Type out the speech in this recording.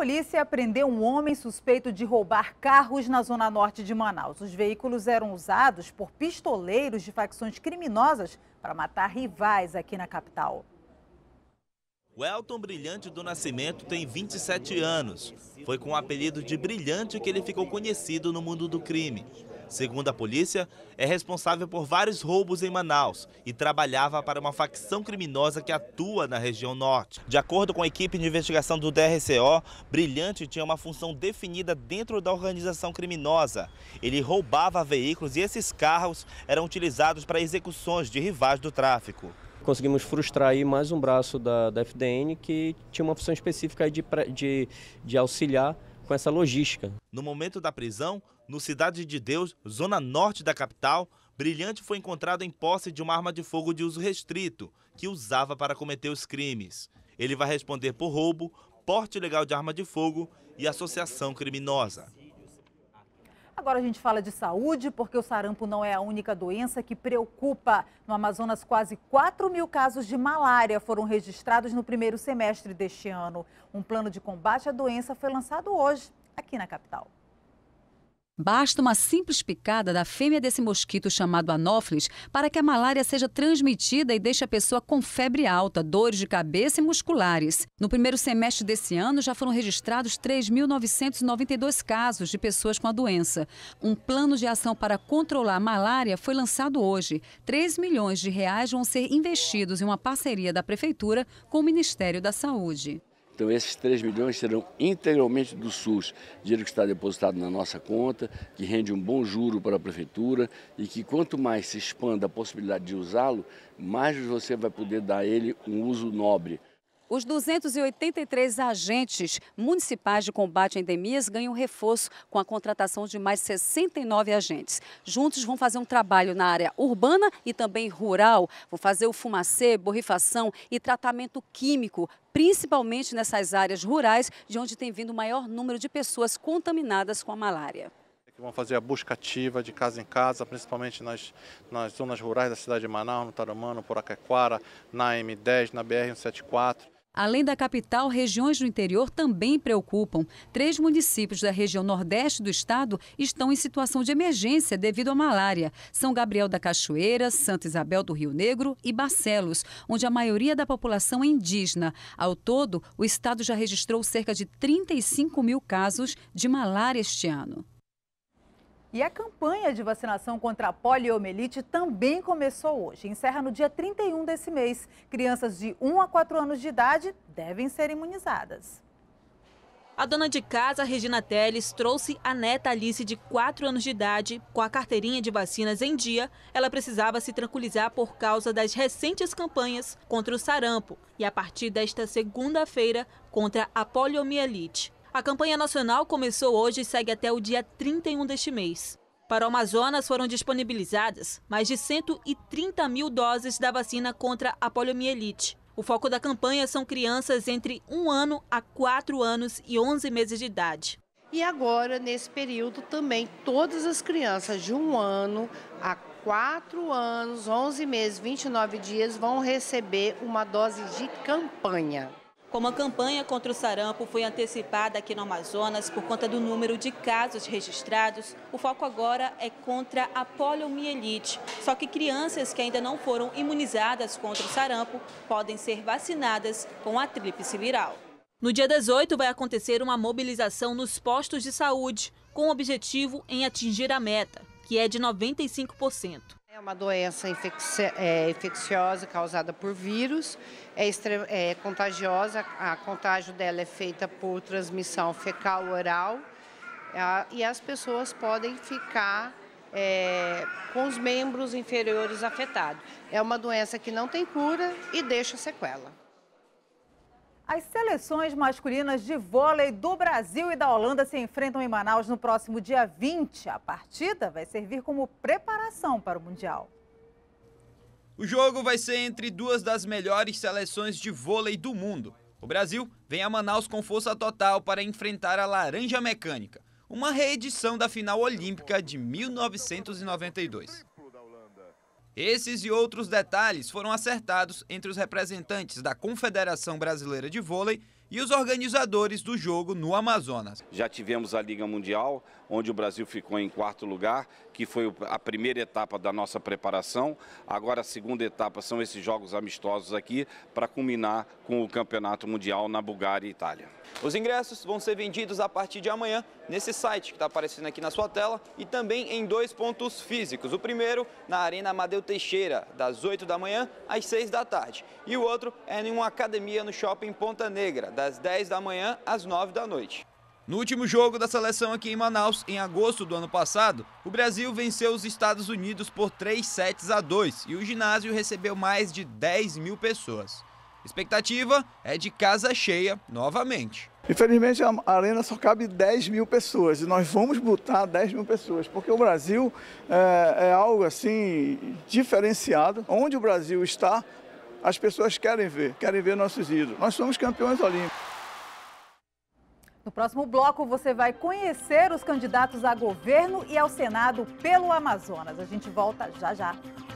polícia prendeu um homem suspeito de roubar carros na zona norte de Manaus. Os veículos eram usados por pistoleiros de facções criminosas para matar rivais aqui na capital. O Elton Brilhante do Nascimento tem 27 anos. Foi com o apelido de Brilhante que ele ficou conhecido no mundo do crime. Segundo a polícia, é responsável por vários roubos em Manaus e trabalhava para uma facção criminosa que atua na região norte. De acordo com a equipe de investigação do DRCO, Brilhante tinha uma função definida dentro da organização criminosa. Ele roubava veículos e esses carros eram utilizados para execuções de rivais do tráfico conseguimos frustrar aí mais um braço da, da FDN que tinha uma função específica de, de, de auxiliar com essa logística. No momento da prisão, no Cidade de Deus, zona norte da capital, Brilhante foi encontrado em posse de uma arma de fogo de uso restrito, que usava para cometer os crimes. Ele vai responder por roubo, porte ilegal de arma de fogo e associação criminosa. Agora a gente fala de saúde, porque o sarampo não é a única doença que preocupa. No Amazonas, quase 4 mil casos de malária foram registrados no primeiro semestre deste ano. Um plano de combate à doença foi lançado hoje, aqui na capital. Basta uma simples picada da fêmea desse mosquito chamado anófilis para que a malária seja transmitida e deixe a pessoa com febre alta, dores de cabeça e musculares. No primeiro semestre desse ano, já foram registrados 3.992 casos de pessoas com a doença. Um plano de ação para controlar a malária foi lançado hoje. 3 milhões de reais vão ser investidos em uma parceria da Prefeitura com o Ministério da Saúde. Então esses 3 milhões serão integralmente do SUS, dinheiro que está depositado na nossa conta, que rende um bom juro para a prefeitura e que quanto mais se expanda a possibilidade de usá-lo, mais você vai poder dar a ele um uso nobre. Os 283 agentes municipais de combate a endemias ganham reforço com a contratação de mais 69 agentes. Juntos vão fazer um trabalho na área urbana e também rural, vão fazer o fumacê, borrifação e tratamento químico principalmente nessas áreas rurais, de onde tem vindo o maior número de pessoas contaminadas com a malária. É vão fazer a busca ativa de casa em casa, principalmente nas, nas zonas rurais da cidade de Manaus, no Tarumã, no na M10, na BR-174. Além da capital, regiões do interior também preocupam. Três municípios da região nordeste do estado estão em situação de emergência devido à malária: São Gabriel da Cachoeira, Santa Isabel do Rio Negro e Barcelos, onde a maioria da população é indígena. Ao todo, o estado já registrou cerca de 35 mil casos de malária este ano. E a campanha de vacinação contra a poliomielite também começou hoje. Encerra no dia 31 desse mês. Crianças de 1 a 4 anos de idade devem ser imunizadas. A dona de casa, Regina Teles, trouxe a neta Alice, de 4 anos de idade, com a carteirinha de vacinas em dia. Ela precisava se tranquilizar por causa das recentes campanhas contra o sarampo e, a partir desta segunda-feira, contra a poliomielite. A campanha nacional começou hoje e segue até o dia 31 deste mês. Para o Amazonas foram disponibilizadas mais de 130 mil doses da vacina contra a poliomielite. O foco da campanha são crianças entre 1 ano a 4 anos e 11 meses de idade. E agora, nesse período, também todas as crianças de 1 ano a 4 anos, 11 meses, 29 dias vão receber uma dose de campanha. Como a campanha contra o sarampo foi antecipada aqui no Amazonas por conta do número de casos registrados, o foco agora é contra a poliomielite. Só que crianças que ainda não foram imunizadas contra o sarampo podem ser vacinadas com a tríplice viral. No dia 18 vai acontecer uma mobilização nos postos de saúde, com o objetivo em atingir a meta, que é de 95%. É uma doença é, infecciosa causada por vírus, é, é contagiosa, a contágio dela é feita por transmissão fecal-oral e as pessoas podem ficar é, com os membros inferiores afetados. É uma doença que não tem cura e deixa sequela. As seleções masculinas de vôlei do Brasil e da Holanda se enfrentam em Manaus no próximo dia 20. A partida vai servir como preparação para o Mundial. O jogo vai ser entre duas das melhores seleções de vôlei do mundo. O Brasil vem a Manaus com força total para enfrentar a Laranja Mecânica, uma reedição da final olímpica de 1992. Esses e outros detalhes foram acertados entre os representantes da Confederação Brasileira de Vôlei e os organizadores do jogo no Amazonas. Já tivemos a Liga Mundial, onde o Brasil ficou em quarto lugar, que foi a primeira etapa da nossa preparação. Agora a segunda etapa são esses jogos amistosos aqui para culminar com o Campeonato Mundial na Bulgária e Itália. Os ingressos vão ser vendidos a partir de amanhã nesse site que está aparecendo aqui na sua tela e também em dois pontos físicos. O primeiro na Arena Amadeu Teixeira, das 8 da manhã às 6 da tarde. E o outro é em uma academia no Shopping Ponta Negra, das 10 da manhã às 9 da noite. No último jogo da seleção aqui em Manaus, em agosto do ano passado, o Brasil venceu os Estados Unidos por 3 sets a 2 e o ginásio recebeu mais de 10 mil pessoas. Expectativa é de casa cheia novamente. Infelizmente, a arena só cabe 10 mil pessoas e nós vamos botar 10 mil pessoas, porque o Brasil é, é algo assim diferenciado. Onde o Brasil está, as pessoas querem ver, querem ver nossos ídolos. Nós somos campeões olímpicos. No próximo bloco, você vai conhecer os candidatos a governo e ao Senado pelo Amazonas. A gente volta já já.